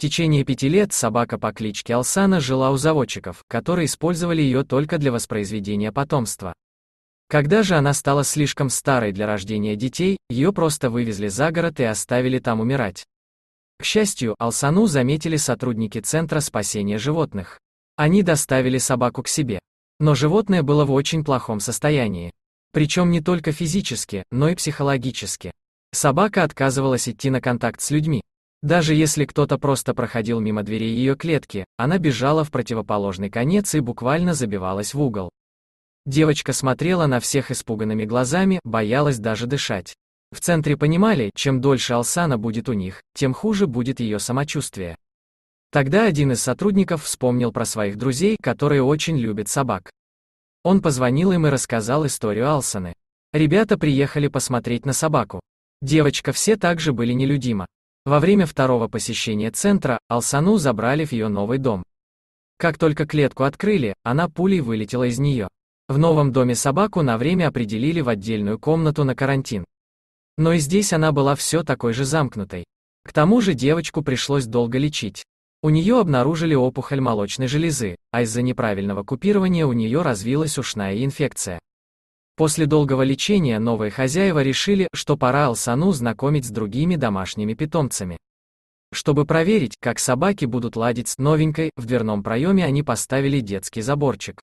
течение пяти лет собака по кличке Алсана жила у заводчиков, которые использовали ее только для воспроизведения потомства. Когда же она стала слишком старой для рождения детей, ее просто вывезли за город и оставили там умирать. К счастью, Алсану заметили сотрудники Центра спасения животных. Они доставили собаку к себе. Но животное было в очень плохом состоянии. Причем не только физически, но и психологически. Собака отказывалась идти на контакт с людьми. Даже если кто-то просто проходил мимо двери ее клетки, она бежала в противоположный конец и буквально забивалась в угол. Девочка смотрела на всех испуганными глазами, боялась даже дышать. В центре понимали, чем дольше Алсана будет у них, тем хуже будет ее самочувствие. Тогда один из сотрудников вспомнил про своих друзей, которые очень любят собак. Он позвонил им и рассказал историю Алсаны. Ребята приехали посмотреть на собаку. Девочка все также были нелюдима. Во время второго посещения центра Алсану забрали в ее новый дом. Как только клетку открыли, она пулей вылетела из нее. В новом доме собаку на время определили в отдельную комнату на карантин. Но и здесь она была все такой же замкнутой. К тому же девочку пришлось долго лечить. У нее обнаружили опухоль молочной железы, а из-за неправильного купирования у нее развилась ушная инфекция. После долгого лечения новые хозяева решили, что пора Алсану знакомить с другими домашними питомцами. Чтобы проверить, как собаки будут ладить с новенькой, в дверном проеме они поставили детский заборчик.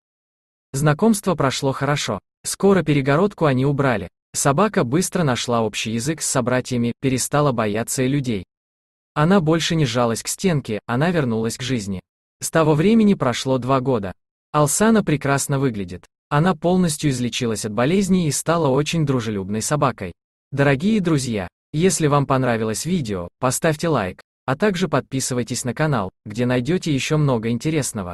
Знакомство прошло хорошо. Скоро перегородку они убрали. Собака быстро нашла общий язык с собратьями, перестала бояться и людей. Она больше не жалась к стенке, она вернулась к жизни. С того времени прошло два года. Алсана прекрасно выглядит. Она полностью излечилась от болезни и стала очень дружелюбной собакой. Дорогие друзья, если вам понравилось видео, поставьте лайк, а также подписывайтесь на канал, где найдете еще много интересного.